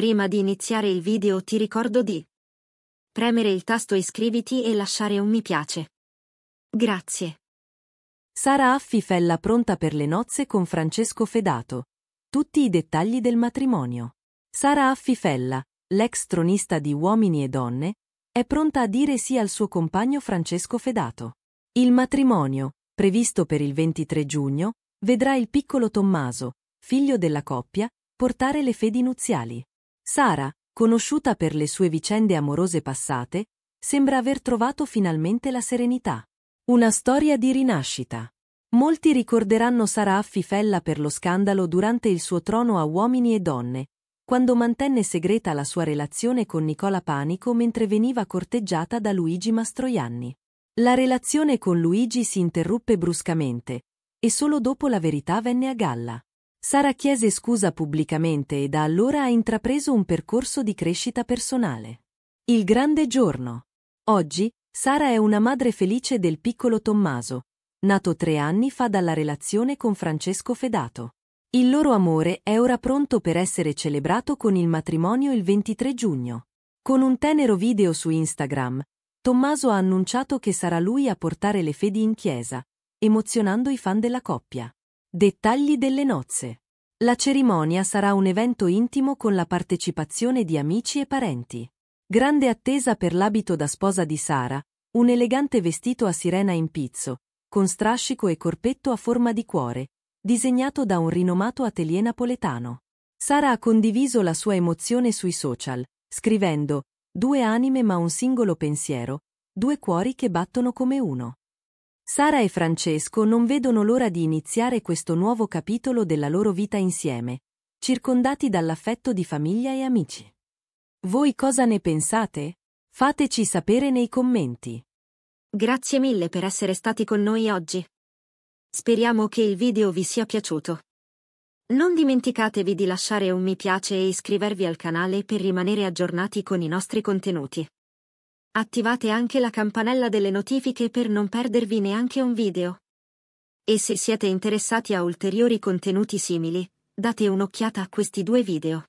Prima di iniziare il video ti ricordo di premere il tasto iscriviti e lasciare un mi piace. Grazie. Sara Affifella pronta per le nozze con Francesco Fedato. Tutti i dettagli del matrimonio. Sara Affifella, l'ex tronista di Uomini e Donne, è pronta a dire sì al suo compagno Francesco Fedato. Il matrimonio, previsto per il 23 giugno, vedrà il piccolo Tommaso, figlio della coppia, portare le fedi nuziali. Sara, conosciuta per le sue vicende amorose passate, sembra aver trovato finalmente la serenità. Una storia di rinascita. Molti ricorderanno Sara Affifella per lo scandalo durante il suo trono a uomini e donne, quando mantenne segreta la sua relazione con Nicola Panico mentre veniva corteggiata da Luigi Mastroianni. La relazione con Luigi si interruppe bruscamente, e solo dopo la verità venne a galla. Sara chiese scusa pubblicamente e da allora ha intrapreso un percorso di crescita personale. Il grande giorno. Oggi, Sara è una madre felice del piccolo Tommaso, nato tre anni fa dalla relazione con Francesco Fedato. Il loro amore è ora pronto per essere celebrato con il matrimonio il 23 giugno. Con un tenero video su Instagram, Tommaso ha annunciato che sarà lui a portare le fedi in chiesa, emozionando i fan della coppia. Dettagli delle nozze. La cerimonia sarà un evento intimo con la partecipazione di amici e parenti. Grande attesa per l'abito da sposa di Sara, un elegante vestito a sirena in pizzo, con strascico e corpetto a forma di cuore, disegnato da un rinomato atelier napoletano. Sara ha condiviso la sua emozione sui social, scrivendo Due anime ma un singolo pensiero, due cuori che battono come uno. Sara e Francesco non vedono l'ora di iniziare questo nuovo capitolo della loro vita insieme, circondati dall'affetto di famiglia e amici. Voi cosa ne pensate? Fateci sapere nei commenti. Grazie mille per essere stati con noi oggi. Speriamo che il video vi sia piaciuto. Non dimenticatevi di lasciare un mi piace e iscrivervi al canale per rimanere aggiornati con i nostri contenuti. Attivate anche la campanella delle notifiche per non perdervi neanche un video. E se siete interessati a ulteriori contenuti simili, date un'occhiata a questi due video.